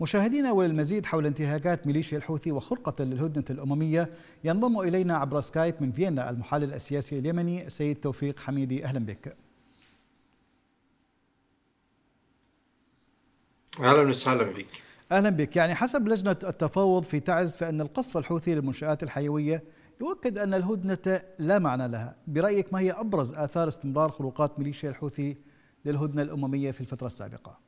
مشاهدينا وللمزيد حول انتهاكات ميليشيا الحوثي وخرقة للهدنة الأممية ينضم إلينا عبر سكايب من فيينا المحلل السياسي اليمني سيد توفيق حميدي أهلا بك أهلا وسهلا بك أهلا بك يعني حسب لجنة التفاوض في تعز فإن القصف الحوثي للمنشآت الحيوية يؤكد أن الهدنة لا معنى لها برأيك ما هي أبرز آثار استمرار خروقات ميليشيا الحوثي للهدنة الأممية في الفترة السابقة؟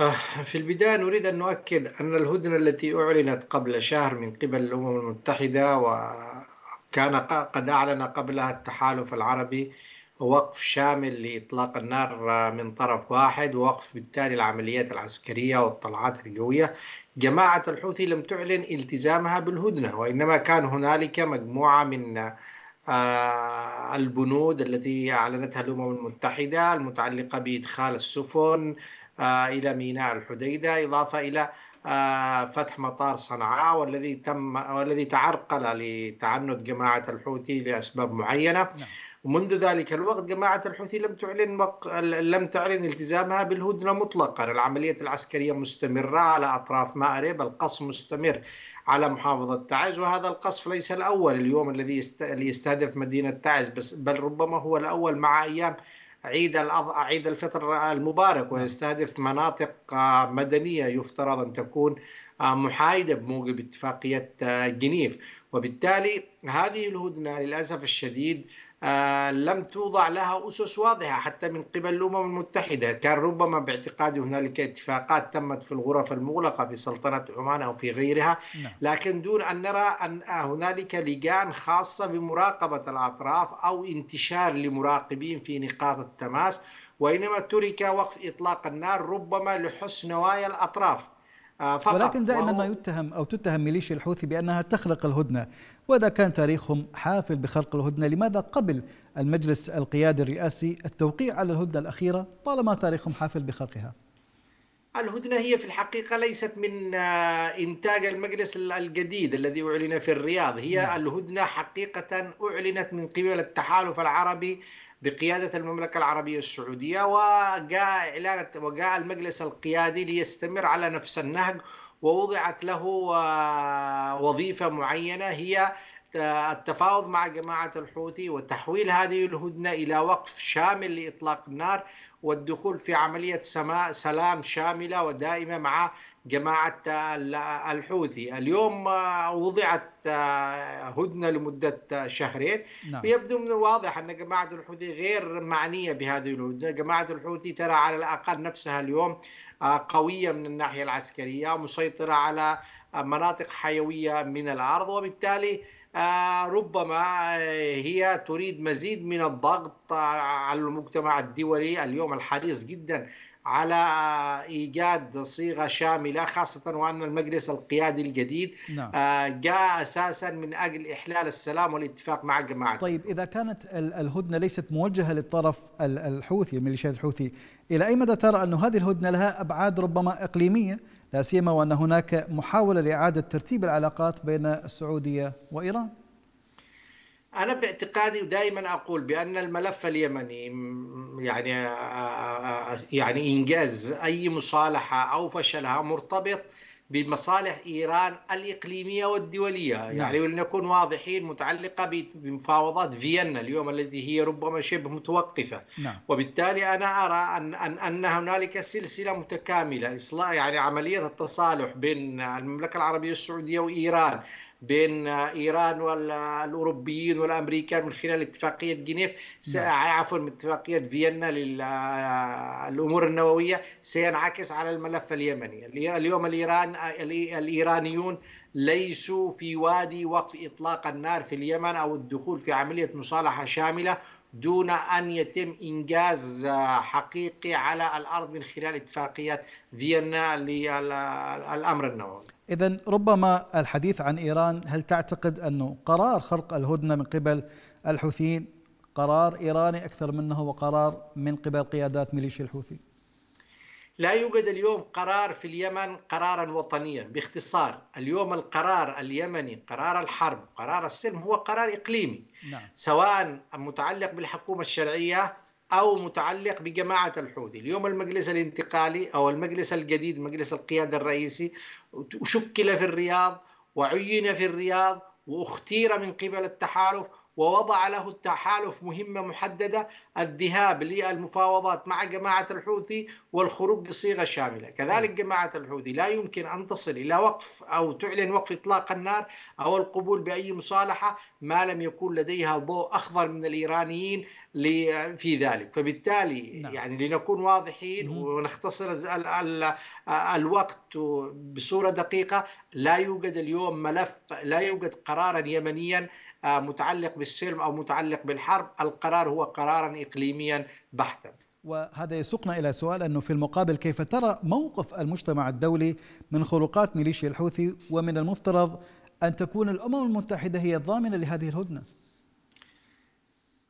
آه، في البداية نريد أن نؤكد أن الهدنة التي أعلنت قبل شهر من قبل الأمم المتحدة وكان قد أعلن قبلها التحالف العربي وقف شامل لإطلاق النار آه، من طرف واحد ووقف بالتالي العمليات العسكرية والطلعات الجوية جماعة الحوثي لم تعلن التزامها بالهدنة وإنما كان هنالك مجموعة من آه، البنود التي أعلنتها الأمم المتحدة المتعلقة بإدخال السفن إلى ميناء الحديدة إضافة إلى آه، فتح مطار صنعاء والذي تم والذي تعرقل لتعنت جماعة الحوثي لأسباب معينة نعم. ومنذ ذلك الوقت جماعة الحوثي لم تعلن مق... لم تعلن التزامها بالهدنة مطلقا العملية العسكرية مستمرة على أطراف مأرب القصف مستمر على محافظة تعز وهذا القصف ليس الأول اليوم الذي يست... يستهدف مدينة تعز بس بل ربما هو الأول مع أيام عيد عيد الفطر المبارك ويستهدف مناطق آه، مدنية يفترض أن تكون آه، محايدة بموجب اتفاقية آه، جنيف وبالتالي هذه الهدنة للأسف الشديد آه، لم توضع لها أسس واضحة حتى من قبل الأمم المتحدة كان ربما باعتقادي هنالك اتفاقات تمت في الغرف المغلقة في سلطنة عمان أو في غيرها نعم. لكن دون أن نرى أن هنالك لجان خاصة بمراقبة الأطراف أو انتشار لمراقبين في نقاط التماس وإنما ترك وقف إطلاق النار ربما لحسن نوايا الأطراف آه، فقط ولكن دائما ما يتهم أو تتهم ميليشيا الحوثي بأنها تخلق الهدنة وإذا كان تاريخهم حافل بخلق الهدنة لماذا قبل المجلس القيادي الرئاسي التوقيع على الهدنة الأخيرة طالما تاريخهم حافل بخلقها الهدنة هي في الحقيقة ليست من آه، إنتاج المجلس الجديد الذي أعلن في الرياض هي نعم. الهدنة حقيقة أعلنت من قبل التحالف العربي بقيادة المملكة العربية السعودية وجاء إعلان وجاء المجلس القيادي ليستمر على نفس النهج ووضعت له آه، وظيفة معينة هي آه، التفاوض مع جماعة الحوثي وتحويل هذه الهدنة إلى وقف شامل لإطلاق النار والدخول في عملية سلام شاملة ودائمة مع جماعة الحوثي اليوم آه، وضعت آه، هدنة لمدة آه، شهرين نعم. يبدو من الواضح أن جماعة الحوثي غير معنية بهذه الهدنة جماعة الحوثي ترى على الأقل نفسها اليوم قوية من الناحية العسكرية مسيطرة على مناطق حيوية من الأرض وبالتالي آه، ربما آه، هي تريد مزيد من الضغط على المجتمع الدولي اليوم الحريص جدا على ايجاد صيغه شامله خاصه وان المجلس القيادي الجديد نعم. آه، جاء اساسا من اجل احلال السلام والاتفاق مع جماعه طيب اذا كانت الهدنه ليست موجهه للطرف الحوثي الميليشيات الحوثي الى اي مدى ترى أن هذه الهدنه لها ابعاد ربما اقليميه لا سيما وأن هناك محاولة لإعادة ترتيب العلاقات بين السعودية وإيران أنا باعتقادي ودائما أقول بأن الملف اليمني يعني يعني إنجاز أي مصالحة أو فشلها مرتبط بمصالح إيران الإقليمية والدولية نعم. يعني ولنكون واضحين متعلقة بمفاوضات فيينا اليوم التي هي ربما شبه متوقفة نعم. وبالتالي أنا أرى أن, أن, أن هنالك سلسلة متكاملة يعني عملية التصالح بين المملكة العربية السعودية وإيران بين ايران والاوروبيين والامريكان من خلال اتفاقيه جنيف نعم. عفوا من اتفاقيه فيينا للامور النوويه سينعكس على الملف اليمني اليوم الايران الايرانيون ليسوا في وادي وقف اطلاق النار في اليمن او الدخول في عمليه مصالحه شامله دون أن يتم إنجاز حقيقي على الأرض من خلال اتفاقيات فيينا للأمر النووي إذا ربما الحديث عن إيران هل تعتقد أنه قرار خرق الهدنة من قبل الحوثيين قرار إيراني أكثر منه وقرار من قبل قيادات ميليشيا الحوثي لا يوجد اليوم قرار في اليمن قرارا وطنيا باختصار اليوم القرار اليمني قرار الحرب قرار السلم هو قرار إقليمي نعم. سواء متعلق بالحكومة الشرعية أو متعلق بجماعة الحوثي اليوم المجلس الانتقالي أو المجلس الجديد مجلس القيادة الرئيسي شكل في الرياض وعين في الرياض واختير من قبل التحالف ووضع له التحالف مهمة محددة الذهاب للمفاوضات مع جماعة الحوثي والخروج بصيغة شاملة كذلك نعم. جماعة الحوثي لا يمكن أن تصل إلى وقف أو تعلن وقف إطلاق النار أو القبول بأي مصالحة ما لم يكون لديها ضوء أخضر من الإيرانيين في ذلك فبالتالي نعم. يعني لنكون واضحين مم. ونختصر الوقت بصورة دقيقة لا يوجد اليوم ملف لا يوجد قرارا يمنيا آه، متعلق بالسلم أو متعلق بالحرب القرار هو قرارا إقليميا بحتا وهذا يسوقنا إلى سؤال أنه في المقابل كيف ترى موقف المجتمع الدولي من خروقات ميليشيا الحوثي ومن المفترض أن تكون الأمم المتحدة هي الضامنة لهذه الهدنة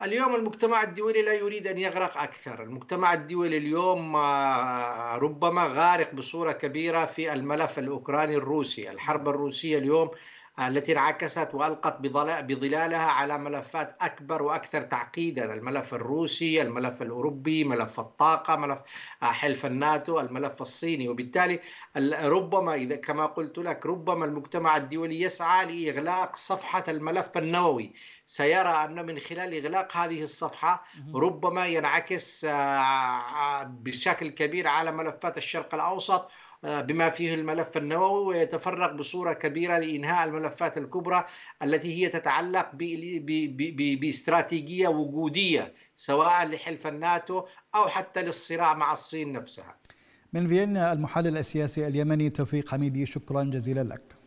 اليوم المجتمع الدولي لا يريد أن يغرق أكثر المجتمع الدولي اليوم آه، ربما غارق بصورة كبيرة في الملف الأوكراني الروسي الحرب الروسية اليوم التي انعكست والقت بظلالها على ملفات اكبر واكثر تعقيدا الملف الروسي، الملف الاوروبي، ملف الطاقه، ملف آه، حلف الناتو، الملف الصيني، وبالتالي ربما اذا كما قلت لك ربما المجتمع الدولي يسعى لاغلاق صفحه الملف النووي، سيرى ان من خلال اغلاق هذه الصفحه ربما ينعكس آه، آه، بشكل كبير على ملفات الشرق الاوسط آه، بما فيه الملف النووي ويتفرغ بصورة كبيرة لإنهاء الملفات الكبرى التي هي تتعلق باستراتيجية وجودية سواء لحلف الناتو أو حتى للصراع مع الصين نفسها من فيينا المحلل السياسي اليمني توفيق حميدي شكرا جزيلا لك